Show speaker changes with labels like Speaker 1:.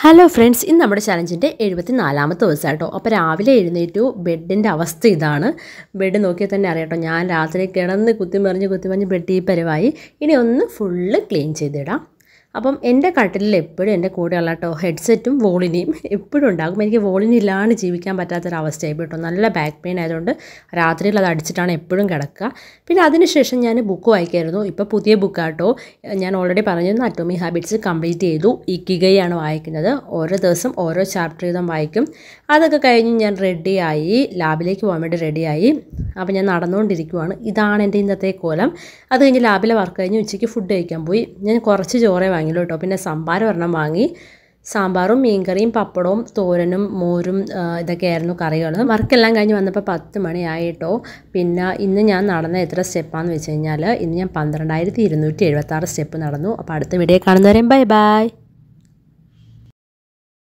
Speaker 1: hello friends ഇന്ന് നമ്മുടെ ചലഞ്ചിൻ്റെ എഴുപത്തി നാലാമത്തെ ദിവസം കേട്ടോ അപ്പോൾ രാവിലെ എഴുന്നേറ്റു ബെഡിൻ്റെ അവസ്ഥ ഇതാണ് ബെഡ് നോക്കിയാൽ തന്നെ അറിയട്ടോ ഞാൻ രാത്രി കിടന്ന് കുത്തിമറിഞ്ഞ് കുത്തിമറിഞ്ഞ് ബെഡ് ഈ പരിവായി ഇനി ഒന്ന് ഫുള്ള് ക്ലീൻ ചെയ്തിടാം അപ്പം എൻ്റെ കട്ടിലിൽ എപ്പോഴും എൻ്റെ കൂടെയുള്ള കേട്ടോ ഹെഡ്സെറ്റും വോളിനിയും എപ്പോഴും ഉണ്ടാകും എനിക്ക് വോളിനി ജീവിക്കാൻ പറ്റാത്തൊരവസ്ഥയായി കേട്ടോ നല്ല ബാക്ക് പെയിൻ ആയതുകൊണ്ട് രാത്രിയിൽ അത് അടിച്ചിട്ടാണ് എപ്പോഴും കിടക്കുക പിന്നെ അതിനുശേഷം ഞാൻ ബുക്ക് വായിക്കായിരുന്നു ഇപ്പോൾ പുതിയ ബുക്കാട്ടോ ഞാൻ ഓൾറെഡി പറഞ്ഞിരുന്നു അറ്റോമി ഹാബിറ്റ്സ് കംപ്ലീറ്റ് ചെയ്തു ഇക്കുകയാണ് വായിക്കുന്നത് ഓരോ ദിവസം ഓരോ ചാപ്റ്റർ ചെയ്തും വായിക്കും അതൊക്കെ കഴിഞ്ഞ് ഞാൻ റെഡിയായി ലാബിലേക്ക് പോകാൻ വേണ്ടി റെഡിയായി അപ്പോൾ ഞാൻ നടന്നുകൊണ്ടിരിക്കുവാണ് ഇതാണ് എൻ്റെ ഇന്നത്തെ കോലം അത് കഴിഞ്ഞ് ലാബിലെ വർക്ക് കഴിഞ്ഞ് ഉച്ചയ്ക്ക് ഫുഡ് കഴിക്കാൻ പോയി ഞാൻ കുറച്ച് ചോറേ വാങ്ങി വാങ്ങിയുള്ളൂ കേട്ടോ പിന്നെ സാമ്പാർ ഒരെണ്ണം വാങ്ങി സാമ്പാറും മീൻകറിയും പപ്പടവും തോരനും മോരും ഇതൊക്കെ ആയിരുന്നു കറികൾ വർക്കെല്ലാം കഴിഞ്ഞ് വന്നപ്പോൾ പത്ത് മണിയായി കേട്ടോ പിന്നെ ഇന്ന് ഞാൻ നടന്ന എത്ര സ്റ്റെപ്പാന്ന് വെച്ച് കഴിഞ്ഞാൽ ഇന്ന് ഞാൻ പന്ത്രണ്ടായിരത്തി ഇരുന്നൂറ്റി എഴുപത്താറ് സ്റ്റെപ്പ് നടന്നു അപ്പോൾ അടുത്ത വീഡിയോ
Speaker 2: കാണുന്നവരെയും ബൈ ബൈ